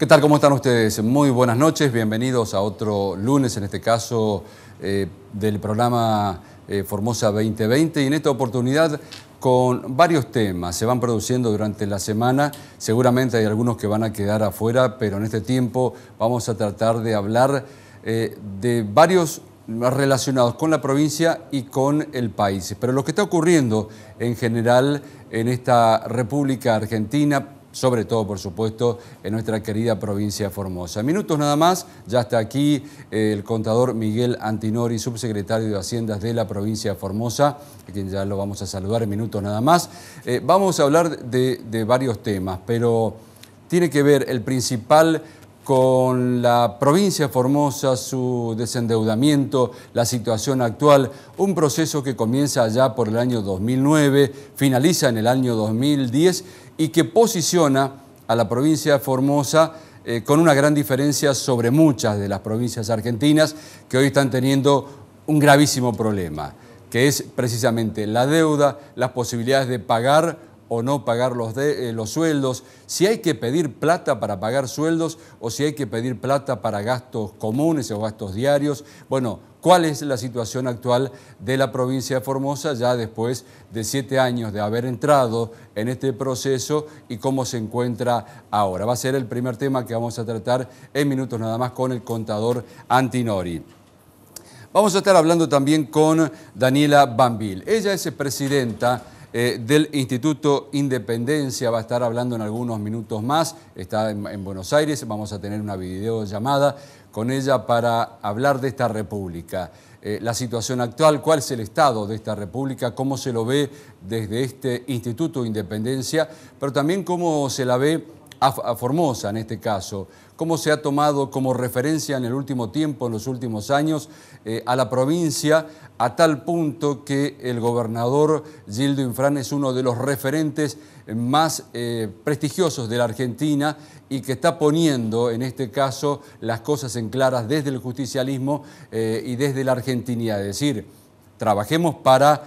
¿Qué tal? ¿Cómo están ustedes? Muy buenas noches, bienvenidos a otro lunes, en este caso eh, del programa eh, Formosa 2020 y en esta oportunidad con varios temas. Se van produciendo durante la semana, seguramente hay algunos que van a quedar afuera, pero en este tiempo vamos a tratar de hablar eh, de varios relacionados con la provincia y con el país. Pero lo que está ocurriendo en general en esta República Argentina, sobre todo, por supuesto, en nuestra querida provincia Formosa. Minutos nada más, ya está aquí eh, el contador Miguel Antinori, subsecretario de Haciendas de la provincia Formosa, a quien ya lo vamos a saludar en minutos nada más. Eh, vamos a hablar de varios temas, pero tiene que ver el principal con la provincia de Formosa, su desendeudamiento, la situación actual, un proceso que comienza allá por el año 2009, finaliza en el año 2010 y que posiciona a la provincia de Formosa eh, con una gran diferencia sobre muchas de las provincias argentinas que hoy están teniendo un gravísimo problema, que es precisamente la deuda, las posibilidades de pagar o no pagar los, eh, los sueldos, si hay que pedir plata para pagar sueldos o si hay que pedir plata para gastos comunes o gastos diarios. Bueno, cuál es la situación actual de la provincia de Formosa ya después de siete años de haber entrado en este proceso y cómo se encuentra ahora. Va a ser el primer tema que vamos a tratar en minutos nada más con el contador Antinori. Vamos a estar hablando también con Daniela Bambil. Ella es presidenta eh, del Instituto Independencia. Va a estar hablando en algunos minutos más. Está en, Buenos Aires. Vamos a tener una videollamada con ella para hablar de esta república. Eh, la situación actual, cuál es el estado de esta república, cómo se lo ve desde este Instituto Independencia, pero también cómo se la ve a Formosa en este caso, cómo se ha tomado como referencia en el último tiempo, en los últimos años, eh, a la provincia, a tal punto que el gobernador Gildo Infran es uno de los referentes más eh, prestigiosos de la Argentina y que está poniendo, en este caso, las cosas en claras desde el justicialismo eh, y desde la argentinidad. Es decir, trabajemos para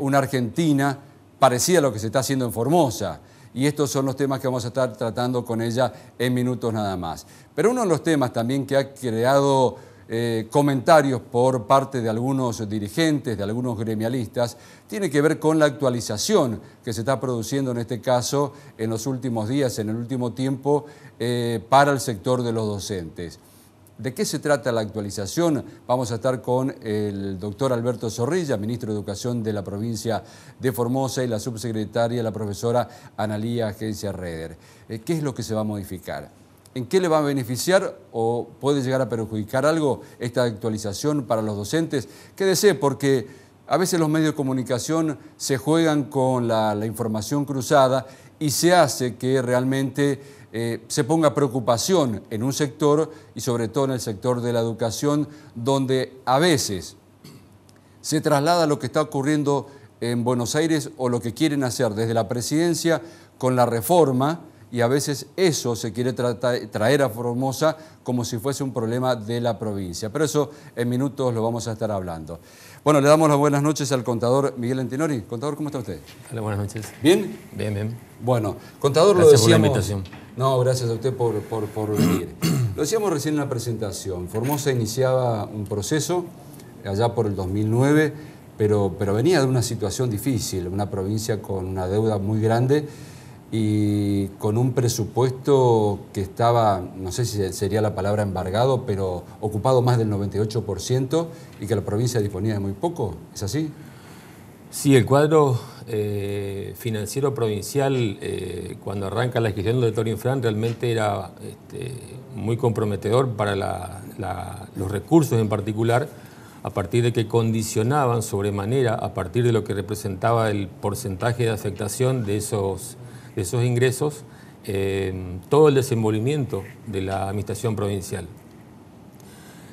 una Argentina parecida a lo que se está haciendo en Formosa y estos son los temas que vamos a estar tratando con ella en minutos nada más. Pero uno de los temas también que ha creado eh, comentarios por parte de algunos dirigentes, de algunos gremialistas, tiene que ver con la actualización que se está produciendo en este caso en los últimos días, en el último tiempo, eh, para el sector de los docentes. ¿De qué se trata la actualización? Vamos a estar con el doctor Alberto Zorrilla, ministro de Educación de la provincia de Formosa, y la subsecretaria, la profesora Analía Agencia Reder. Eh, ¿Qué es lo que se va a modificar? ¿En qué le va a beneficiar o puede llegar a perjudicar algo esta actualización para los docentes? Quédese porque a veces los medios de comunicación se juegan con la, la información cruzada y se hace que realmente eh, se ponga preocupación en un sector y sobre todo en el sector de la educación, donde a veces se traslada lo que está ocurriendo en Buenos Aires o lo que quieren hacer desde la presidencia con la reforma y a veces eso se quiere traer a Formosa como si fuese un problema de la provincia. Pero eso en minutos lo vamos a estar hablando. Bueno, le damos las buenas noches al contador Miguel Antinori. Contador, ¿cómo está usted? Hola, buenas noches. ¿Bien? Bien, bien. Bueno, contador lo decíamos... Gracias por la invitación. No, gracias a usted por, venir. lo decíamos recién en la presentación. Formosa iniciaba un proceso allá por el 2009, pero, pero venía de una situación difícil, una provincia con una deuda muy grande y con un presupuesto que estaba, no sé si sería la palabra embargado, pero ocupado más del 98% y que la provincia disponía de muy poco. ¿Es así? Sí, el cuadro eh, financiero provincial, eh, cuando arranca la gestión de Torin Fran, realmente era este, muy comprometedor para los recursos en particular, a partir de que condicionaban sobremanera, a partir de lo que representaba el porcentaje de afectación de esos esos ingresos todo el desenvolvimiento de la administración provincial.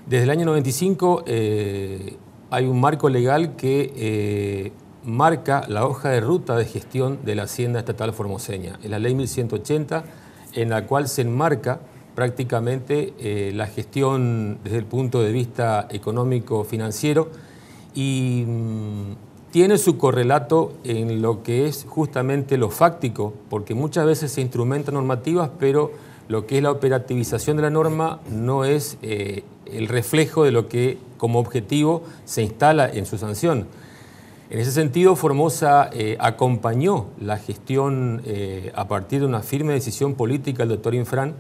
Desde el año 95 eh, hay un marco legal que eh, marca la hoja de ruta de gestión de la Hacienda Estatal Formoseña, es la Ley 1180, en la cual se enmarca prácticamente eh, la gestión desde el punto de vista económico-financiero y mm, tiene su correlato en lo que es justamente lo fáctico, porque muchas veces se instrumentan normativas, pero lo que es la operativización de la norma no es eh, el reflejo de lo que como objetivo se instala en su sanción. En ese sentido, Formosa eh, acompañó la gestión eh, a partir de una firme decisión política del doctor Infran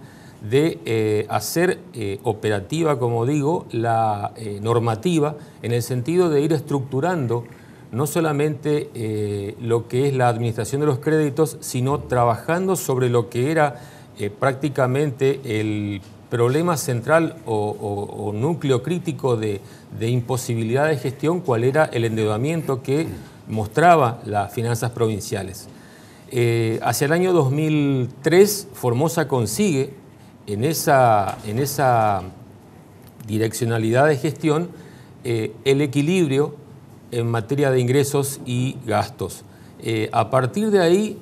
de hacer operativa, como digo, la normativa en el sentido de ir estructurando no solamente eh, lo que es la administración de los créditos, sino trabajando sobre lo que era eh, prácticamente el problema central o, núcleo crítico de, imposibilidad de gestión, cuál era el endeudamiento que mostraba las finanzas provinciales. Eh, hacia el año 2003, Formosa consigue en esa, en esa direccionalidad de gestión el equilibrio en materia de ingresos y gastos. Eh, a partir de ahí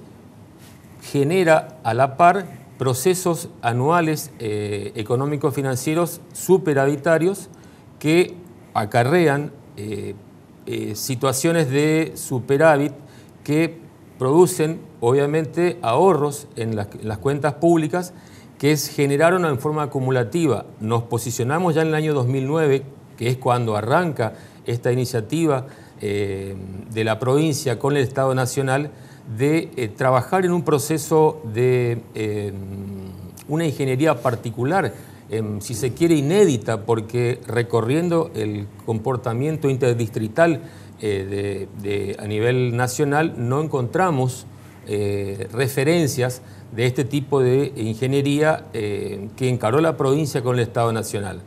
genera a la par procesos anuales eh, económicos financieros superavitarios que acarrean eh, situaciones de superávit que producen obviamente ahorros en las, cuentas públicas que generaron en forma acumulativa. Nos posicionamos ya en el año 2009, que es cuando arranca esta iniciativa eh, de la provincia con el Estado Nacional de eh, trabajar en un proceso de eh, una ingeniería particular, si se quiere inédita, porque recorriendo el comportamiento interdistrital a nivel nacional no encontramos referencias de este tipo de ingeniería que encaró la provincia con el Estado Nacional.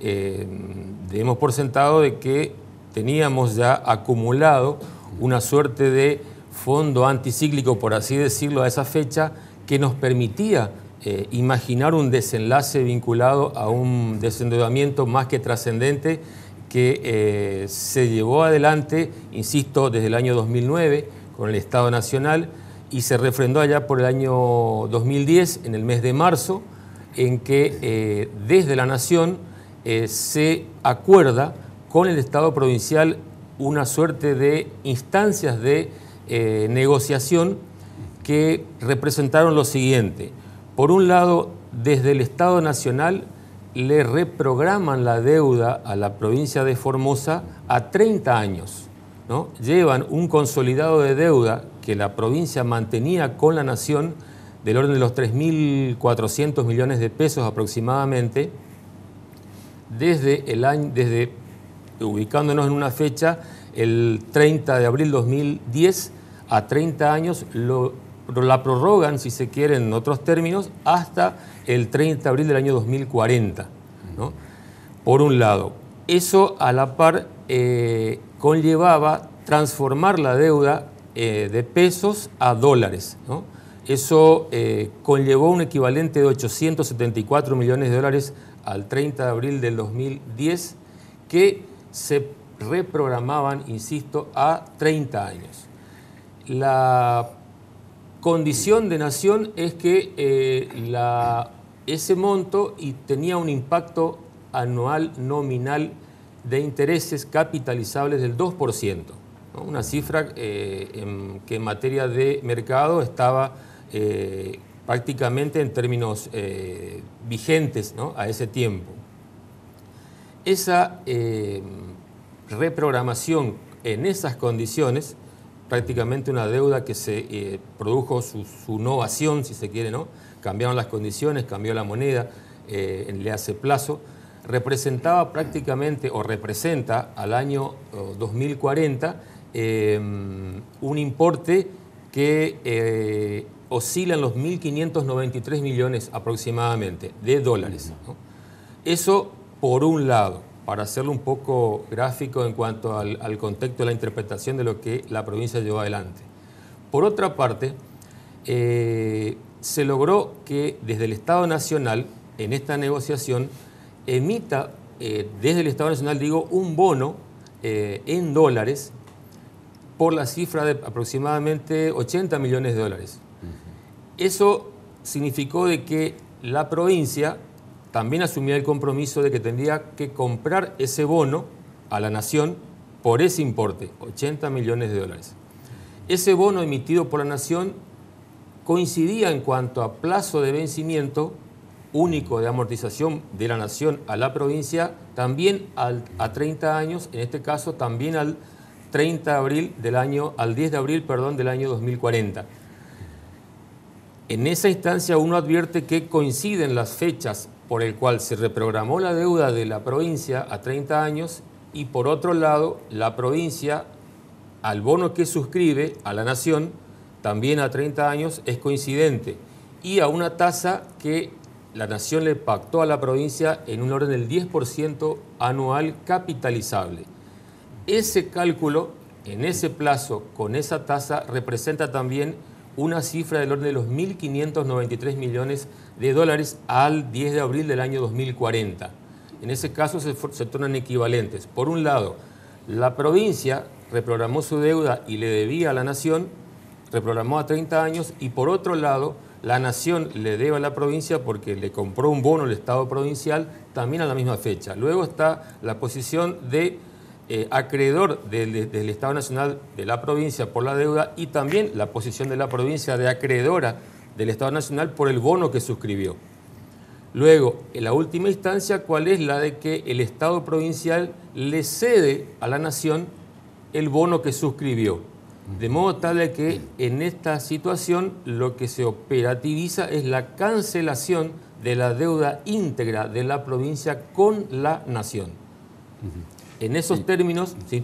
debemos por sentado de que teníamos ya acumulado una suerte de fondo anticíclico, por así decirlo, a esa fecha, que nos permitía eh, imaginar un desenlace vinculado a un desendeudamiento más que trascendente que eh, se llevó adelante, insisto, desde el año 2009 con el Estado Nacional y se refrendó allá por el año 2010, en el mes de marzo, en que eh, desde la Nación se acuerda con el Estado provincial una suerte de instancias de eh, negociación que representaron lo siguiente. Por un lado, desde el Estado Nacional le reprograman la deuda a la provincia de Formosa a 30 años. ¿no? Llevan un consolidado de deuda que la provincia mantenía con la nación del orden de los 3.400 millones de pesos aproximadamente desde, el año, desde ubicándonos en una fecha, el 30 de abril de 2010 a 30 años, la prorrogan, si se quiere, en otros términos, hasta el 30 de abril del año 2040. Por un lado, eso a la par eh, conllevaba transformar la deuda eh, de pesos a dólares. Eso eh, conllevó un equivalente de 874 millones de dólares al 30 de abril del 2010, que se reprogramaban, insisto, a 30 años. La condición de nación es que eh, ese monto y tenía un impacto anual nominal de intereses capitalizables del 2%, una cifra eh, que en materia de mercado estaba eh, prácticamente en términos vigentes a ese tiempo esa eh, reprogramación en esas condiciones, prácticamente una deuda que se eh, produjo su, su, novación, si se quiere, ¿no? Cambiaron las condiciones, cambió la moneda, eh, le hace plazo, representaba prácticamente o representa al año 2040 em, un importe que oscila en los 1.593 millones aproximadamente de dólares. Eso por un lado, para hacerlo un poco gráfico en cuanto al, contexto de la interpretación de lo que la provincia llevó adelante. Por otra parte, eh, se logró que desde el Estado Nacional, en esta negociación, emita eh, desde el Estado Nacional, digo, un bono eh, en dólares por la cifra de aproximadamente 80 millones de dólares. Eso significó de que la provincia también asumía el compromiso de que tendría que comprar ese bono a la nación por ese importe, 80 millones de dólares. Ese bono emitido por la nación coincidía en cuanto a plazo de vencimiento único de amortización de la nación a la provincia, también a 30 años, en este caso también al 30 de abril del año, al 10 de abril, perdón, del año 2040. En esa instancia uno advierte que coinciden las fechas por el cual se reprogramó la deuda de la provincia a 30 años y por otro lado la provincia al bono que suscribe a la nación también a 30 años es coincidente y a una tasa que la nación le pactó a la provincia en un orden del 10% anual capitalizable. Ese cálculo en ese plazo con esa tasa representa también una cifra del orden de los 1.593 millones de dólares al 10 de abril del año 2040. En ese caso se, tornan equivalentes. Por un lado, la provincia reprogramó su deuda y le debía a la nación, reprogramó a 30 años, y por otro lado, la nación le deba a la provincia porque le compró un bono al Estado provincial también a la misma fecha. Luego está la posición de eh, acreedor del, Estado Nacional de la provincia por la deuda y también la posición de la provincia de acreedora del Estado Nacional por el bono que suscribió. Luego, en la última instancia, ¿cuál es la de que el Estado provincial le cede a la nación el bono que suscribió? De modo tal que en esta situación lo que se operativiza es la cancelación de la deuda íntegra de la provincia con la nación. En esos términos, sí.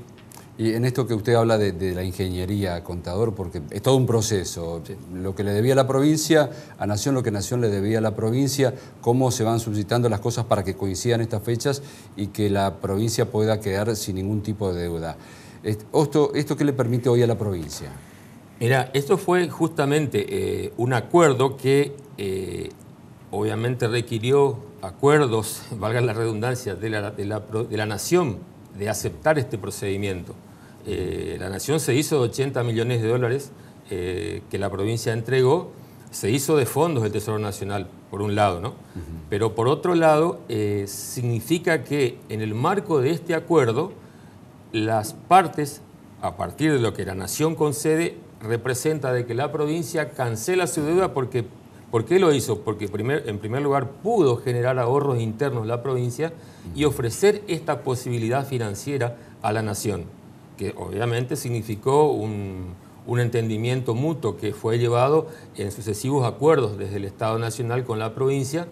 Y en esto que usted habla de, la ingeniería, contador, porque es todo un proceso. Lo que le debía la provincia, a Nación lo que Nación le debía a la provincia, cómo se van suscitando las cosas para que coincidan estas fechas y que la provincia pueda quedar sin ningún tipo de deuda. ¿Esto, esto qué le permite hoy a la provincia? Mira, esto fue justamente eh, un acuerdo que eh, obviamente requirió acuerdos, valga la redundancia, de la, de la nación de aceptar este procedimiento. Eh, la Nación se hizo de 80 millones de dólares eh, que la provincia entregó, se hizo de fondos del Tesoro Nacional, por un lado, ¿no? Pero por otro lado, eh, significa que en el marco de este acuerdo, las partes, a partir de lo que la Nación concede, representa de que la provincia cancela su deuda porque ¿Por qué lo hizo? Porque en primer lugar pudo generar ahorros internos la provincia y ofrecer esta posibilidad financiera a la nación, que obviamente significó un, entendimiento mutuo que fue llevado en sucesivos acuerdos desde el Estado Nacional con la provincia,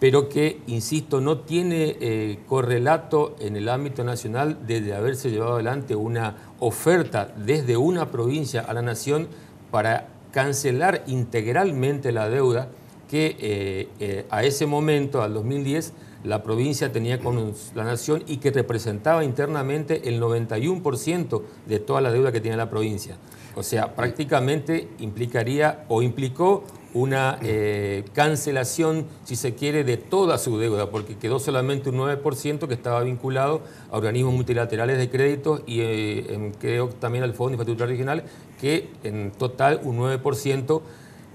pero que, insisto, no tiene eh, correlato en el ámbito nacional desde haberse llevado adelante una oferta desde una provincia a la nación para cancelar integralmente la deuda que eh, eh, a ese momento, al 2010, la provincia tenía con la nación y que representaba internamente el 91% de toda la deuda que tiene la provincia. O sea, prácticamente implicaría o implicó una eh, cancelación, si se quiere, de toda su deuda, porque quedó solamente un 9% que estaba vinculado a organismos multilaterales de crédito y creo también al Fondo Infraestructura Regional que en total un 9%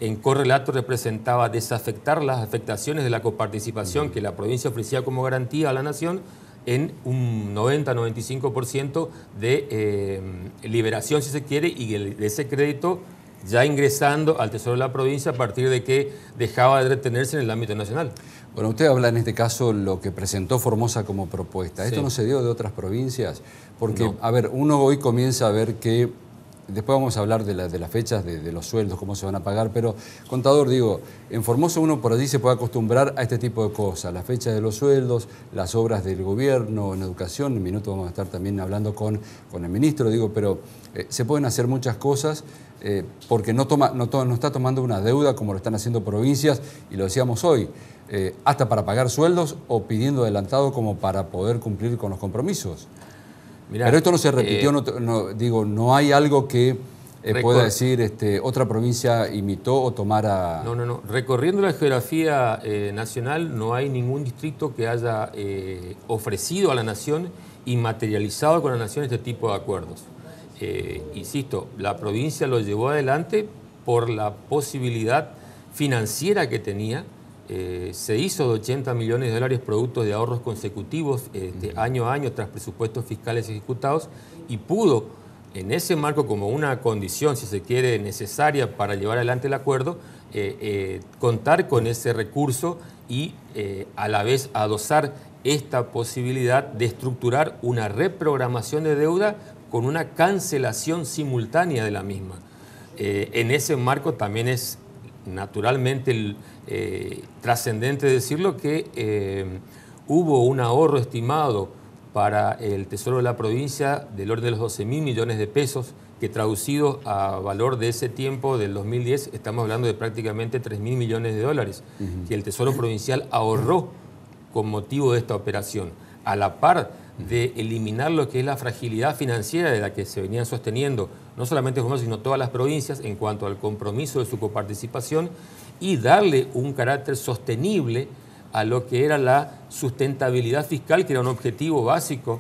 en correlato representaba desafectar las afectaciones de la coparticipación que la provincia ofrecía como garantía a la nación en un 90-95% de eh, liberación, si se quiere, y de ese crédito ya ingresando al Tesoro de la provincia a partir de que dejaba de retenerse en el ámbito nacional. Bueno, usted habla en este caso lo que presentó Formosa como propuesta. Esto no se dio de otras provincias, porque, a ver, uno hoy comienza a ver que Después vamos a hablar de, las fechas, de, los sueldos, cómo se van a pagar, pero contador, digo, en Formosa uno por allí se puede acostumbrar a este tipo de cosas, las fechas de los sueldos, las obras del gobierno, en educación, en un minuto vamos a estar también hablando con, el ministro, digo, pero eh, se pueden hacer muchas cosas eh, porque no, no, está tomando una deuda como lo están haciendo provincias, y lo decíamos hoy, eh, hasta para pagar sueldos o pidiendo adelantado como para poder cumplir con los compromisos. Pero esto no se repitió, eh, no, digo, no hay algo que eh, pueda decir este, otra provincia imitó o tomara... No, no, no. Recorriendo la geografía eh, nacional no hay ningún distrito que haya ofrecido a la nación y materializado con la nación este tipo de acuerdos. insisto, la provincia lo llevó adelante por la posibilidad financiera que tenía eh, se hizo de 80 millones de dólares productos de ahorros consecutivos de este, año a año tras presupuestos fiscales ejecutados y pudo, en ese marco como una condición, si se quiere, necesaria para llevar adelante el acuerdo, eh, eh, contar con ese recurso y a la vez adosar esta posibilidad de estructurar una reprogramación de deuda con una cancelación simultánea de la misma. en ese marco también es naturalmente el, eh, trascendente decirlo que eh, hubo un ahorro estimado para el Tesoro de la provincia del orden de los 12 mil millones de pesos, que traducido a valor de ese tiempo, del 2010, estamos hablando de prácticamente 3 mil millones de dólares, Y que el Tesoro Provincial ahorró con motivo de esta operación, a la par de eliminar lo que es la fragilidad financiera de la que se venían sosteniendo no solamente Jujuy, sino todas las provincias en cuanto al compromiso de su coparticipación y darle un carácter sostenible a lo que era la sustentabilidad fiscal, que era un objetivo básico,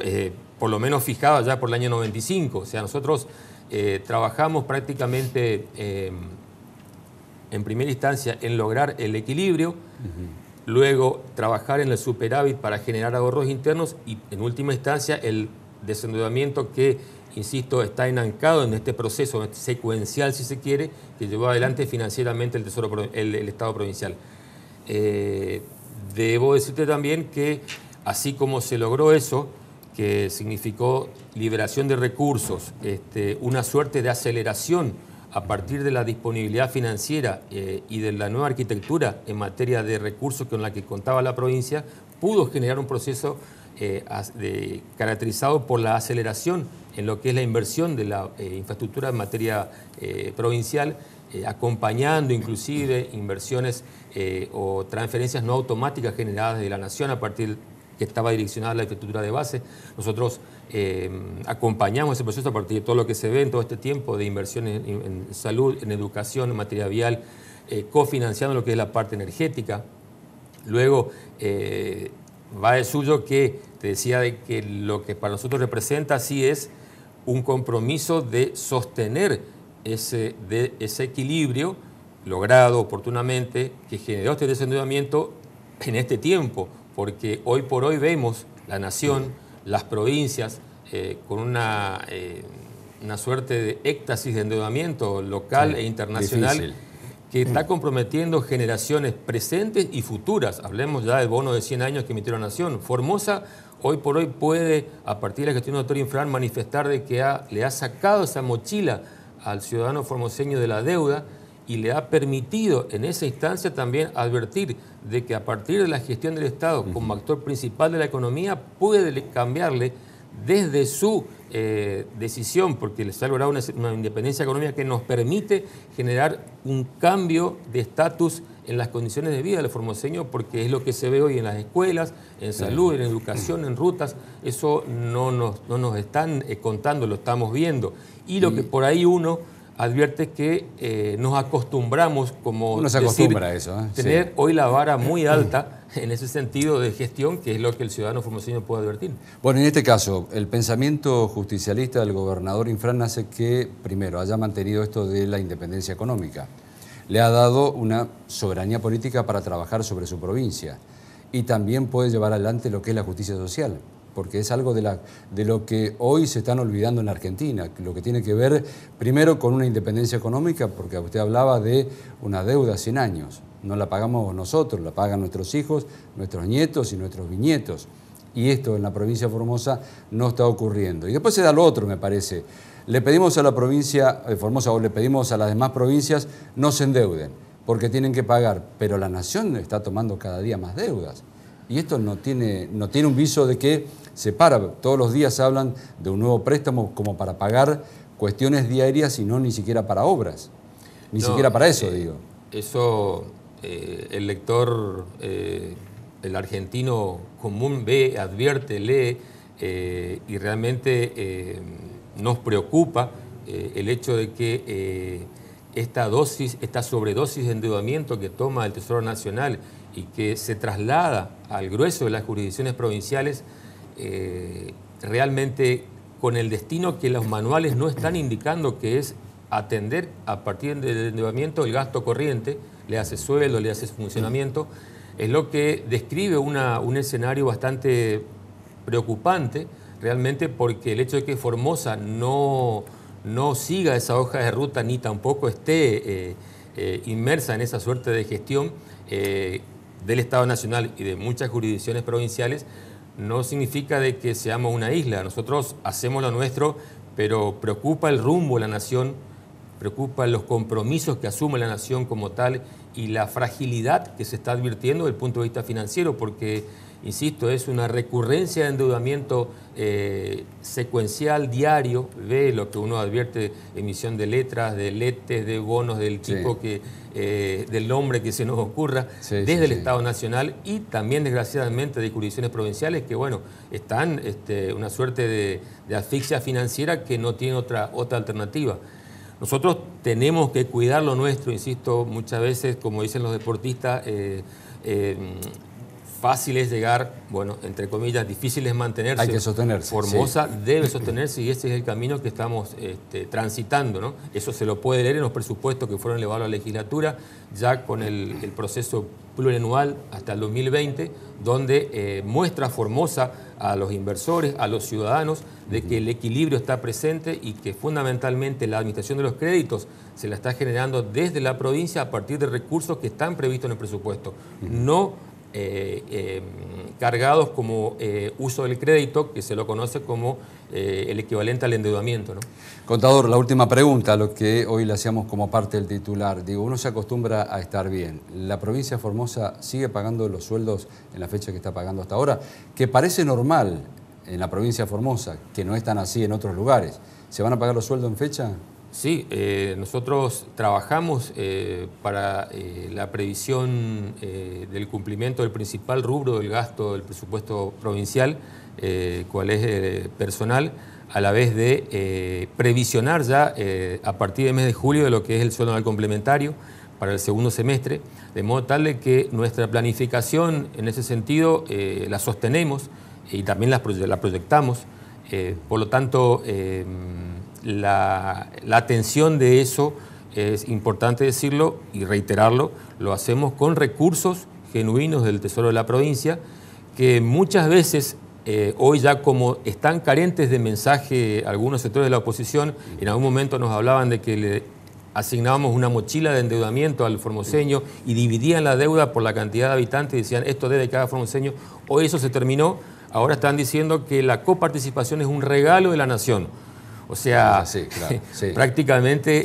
eh, por lo menos fijado ya por el año 95. O sea, nosotros eh, trabajamos prácticamente eh, en primera instancia en lograr el equilibrio, luego trabajar en el superávit para generar ahorros internos y en última instancia el desendeudamiento que insisto, está enancado en este proceso secuencial, si se quiere, que llevó adelante financieramente el, tesoro, el, Estado provincial. Eh, debo decirte también que, así como se logró eso, que significó liberación de recursos, este, una suerte de aceleración a partir de la disponibilidad financiera eh, y de la nueva arquitectura en materia de recursos con la que contaba la provincia, pudo generar un proceso eh, caracterizado por la aceleración en lo que es la inversión de la eh, infraestructura en materia eh, provincial, acompañando inclusive inversiones o transferencias no automáticas generadas de la nación a partir que estaba direccionada la infraestructura de base. Nosotros acompañamos ese proceso a partir de todo lo que se ve en todo este tiempo de inversión en, salud, en educación, en materia vial, cofinanciando lo que es la parte energética. Luego, va de suyo que te decía de que lo que para nosotros representa sí es un compromiso de sostener ese, ese equilibrio logrado oportunamente que generó este desendeudamiento en este tiempo, porque hoy por hoy vemos la nación, las provincias, eh, con una, eh, una suerte de éxtasis de endeudamiento local e internacional que está comprometiendo generaciones presentes y futuras. Hablemos ya del bono de 100 años que emitió la Nación. Formosa hoy por hoy puede, a partir de la gestión del doctor Infran, manifestar de que le ha sacado esa mochila al ciudadano formoseño de la deuda y le ha permitido en esa instancia también advertir de que a partir de la gestión del Estado como actor principal de la economía puede cambiarle desde su eh, decisión, porque se ha logrado una, independencia económica que nos permite generar un cambio de estatus en las condiciones de vida del formoseño, porque es lo que se ve hoy en las escuelas, en salud, en educación, en rutas, eso no nos, no nos están eh, contando, lo estamos viendo. Y lo que por ahí uno advierte es que eh, nos acostumbramos como... Uno acostumbra a eso. Tener hoy la vara muy alta en ese sentido de gestión que es lo que el ciudadano formoseño puede advertir. Bueno, en este caso, el pensamiento justicialista del gobernador Infran hace que, primero, haya mantenido esto de la independencia económica. Le ha dado una soberanía política para trabajar sobre su provincia. Y también puede llevar adelante lo que es la justicia social, porque es algo de, lo que hoy se están olvidando en Argentina, lo que tiene que ver primero con una independencia económica, porque usted hablaba de una deuda 100 años no la pagamos nosotros, la pagan nuestros hijos, nuestros nietos y nuestros viñetos. Y esto en la provincia de Formosa no está ocurriendo. Y después se da lo otro, me parece. Le pedimos a la provincia de eh, Formosa o le pedimos a las demás provincias no se endeuden, porque tienen que pagar, pero la nación está tomando cada día más deudas. Y esto no tiene, no tiene un viso de que se para. Todos los días hablan de un nuevo préstamo como para pagar cuestiones diarias y no ni siquiera para obras. Ni siquiera para eso, eh, digo. Eso eh, el lector, eh, el argentino común ve, advierte, lee eh, y realmente nos preocupa el hecho de que esta dosis, esta sobredosis de endeudamiento que toma el Tesoro Nacional y que se traslada al grueso de las jurisdicciones provinciales, realmente con el destino que los manuales no están indicando, que es atender a partir del endeudamiento el gasto corriente, le hace sueldo, le hace funcionamiento, es lo que describe un escenario bastante preocupante realmente porque el hecho de que Formosa no, no siga esa hoja de ruta ni tampoco esté eh, eh, inmersa en esa suerte de gestión eh, del Estado Nacional y de muchas jurisdicciones provinciales, no significa de que seamos una isla. Nosotros hacemos lo nuestro, pero preocupa el rumbo de la nación preocupa los compromisos que asume la nación como tal y la fragilidad que se está advirtiendo desde el punto de vista financiero, porque, insisto, es una recurrencia de endeudamiento eh, secuencial, diario, ve lo que uno advierte, emisión de letras, de letes, de bonos del tipo que, eh, del nombre que se nos ocurra, desde el Estado Nacional y también, desgraciadamente, de jurisdicciones provinciales que, bueno, están este, una suerte de, asfixia financiera que no tiene otra, otra alternativa. Nosotros tenemos que cuidar lo nuestro, insisto, muchas veces, como dicen los deportistas, eh, eh, fácil es llegar, bueno, entre comillas, difícil es mantenerse. Hay que sostenerse. Formosa debe sostenerse y ese es el camino que estamos este, transitando, ¿no? Eso se lo puede leer en los presupuestos que fueron elevados a la legislatura, ya con el, proceso plurianual hasta el 2020, donde eh, muestra Formosa a los inversores, a los ciudadanos, de que el equilibrio está presente y que fundamentalmente la administración de los créditos se la está generando desde la provincia a partir de recursos que están previstos en el presupuesto, no eh, eh, cargados como eh, uso del crédito, que se lo conoce como el equivalente al endeudamiento. ¿no? Contador, la última pregunta, lo que hoy le hacíamos como parte del titular. Digo, uno se acostumbra a estar bien. La provincia Formosa sigue pagando los sueldos en la fecha que está pagando hasta ahora, que parece normal en la provincia de Formosa, que no es tan así en otros lugares. ¿Se van a pagar los sueldos en fecha? Sí, eh, nosotros trabajamos eh, para eh, la previsión del cumplimiento del principal rubro del gasto del presupuesto provincial, cual es personal, a la vez de previsionar ya a partir del mes de julio de lo que es el sueldo al complementario para el segundo semestre, de modo tal de que nuestra planificación en ese sentido la sostenemos y también la, proyectamos. Eh, por lo tanto, em, la, atención de eso es importante decirlo y reiterarlo. Lo hacemos con recursos genuinos del Tesoro de la provincia, que muchas veces, eh, hoy ya como están carentes de mensaje algunos sectores de la oposición, en algún momento nos hablaban de que le asignábamos una mochila de endeudamiento al formoseño y dividían la deuda por la cantidad de habitantes y decían esto debe cada formoseño. Hoy eso se terminó Ahora están diciendo que la coparticipación es un regalo de la nación. O sea, ah, prácticamente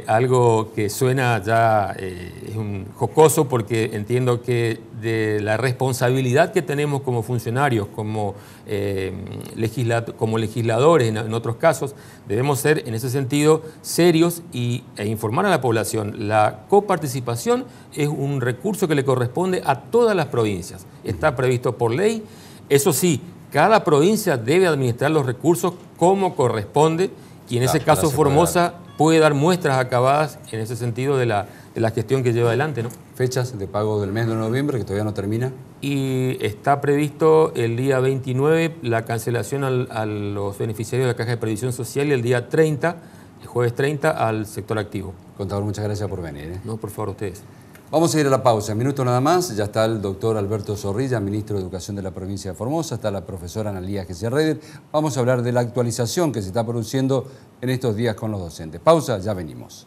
eh, algo que suena ya eh, es un jocoso porque entiendo que de la responsabilidad que tenemos como funcionarios, como, eh, legisladores en, otros casos, debemos ser en ese sentido serios y, e informar a la población. La coparticipación es un recurso que le corresponde a todas las provincias. Está previsto por ley eso sí, cada provincia debe administrar los recursos como corresponde y en ese caso Formosa puede dar muestras acabadas en ese sentido de la, gestión que lleva adelante. ¿no? Fechas de pago del mes de noviembre que todavía no termina. Y está previsto el día 29 la cancelación a los beneficiarios de la Caja de Previsión Social y el día 30, el jueves 30, al sector activo. Contador, muchas gracias por venir. ¿eh? No, por favor, ustedes. Vamos a ir a la pausa, minuto nada más. Ya está el doctor Alberto Zorrilla, ministro de Educación de la provincia de Formosa, está la profesora Analía Gesserreder. Vamos a hablar de la actualización que se está produciendo en estos días con los docentes. Pausa, ya venimos.